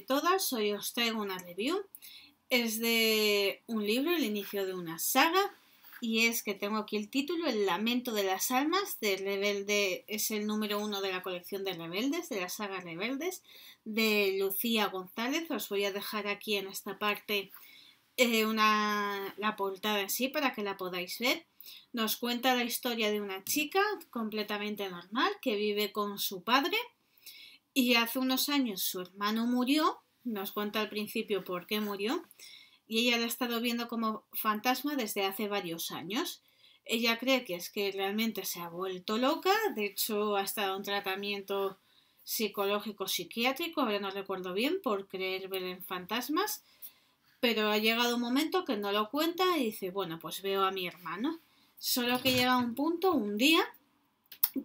todas, hoy os traigo una review. Es de un libro, el inicio de una saga, y es que tengo aquí el título, El lamento de las almas, de Rebelde, es el número uno de la colección de Rebeldes, de la saga Rebeldes, de Lucía González. Os voy a dejar aquí en esta parte eh, una, la portada así para que la podáis ver. Nos cuenta la historia de una chica completamente normal que vive con su padre y hace unos años su hermano murió, nos cuenta al principio por qué murió, y ella la ha estado viendo como fantasma desde hace varios años. Ella cree que es que realmente se ha vuelto loca, de hecho ha estado en tratamiento psicológico psiquiátrico, ahora no recuerdo bien, por creer ver en fantasmas, pero ha llegado un momento que no lo cuenta y dice, bueno, pues veo a mi hermano. Solo que llega un punto, un día,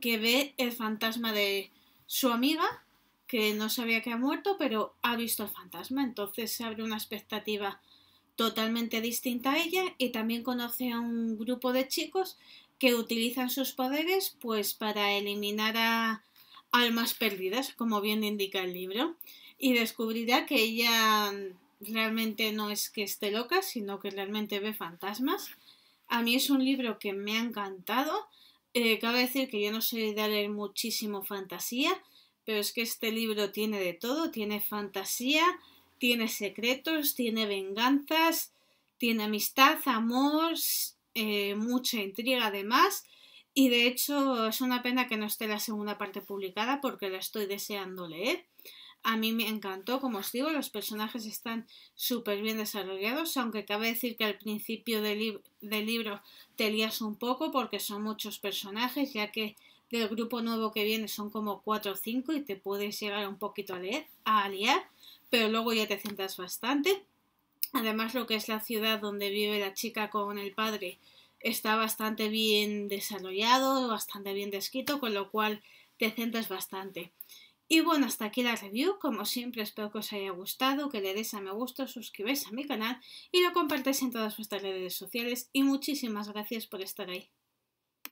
que ve el fantasma de su amiga que no sabía que ha muerto, pero ha visto el fantasma, entonces se abre una expectativa totalmente distinta a ella y también conoce a un grupo de chicos que utilizan sus poderes pues para eliminar a almas perdidas, como bien indica el libro, y descubrirá que ella realmente no es que esté loca, sino que realmente ve fantasmas. A mí es un libro que me ha encantado. Eh, cabe decir que yo no soy de leer muchísimo fantasía, pero es que este libro tiene de todo, tiene fantasía, tiene secretos, tiene venganzas, tiene amistad, amor, eh, mucha intriga además. Y de hecho es una pena que no esté la segunda parte publicada porque la estoy deseando leer. A mí me encantó, como os digo, los personajes están súper bien desarrollados, aunque cabe decir que al principio del, del libro te lías un poco porque son muchos personajes, ya que del grupo nuevo que viene son como 4 o 5 y te puedes llegar un poquito a leer, liar, pero luego ya te centras bastante. Además, lo que es la ciudad donde vive la chica con el padre está bastante bien desarrollado, bastante bien descrito, con lo cual te centras bastante. Y bueno, hasta aquí la review. Como siempre, espero que os haya gustado, que le des a me gusta, suscribáis a mi canal y lo compartáis en todas vuestras redes sociales. Y muchísimas gracias por estar ahí.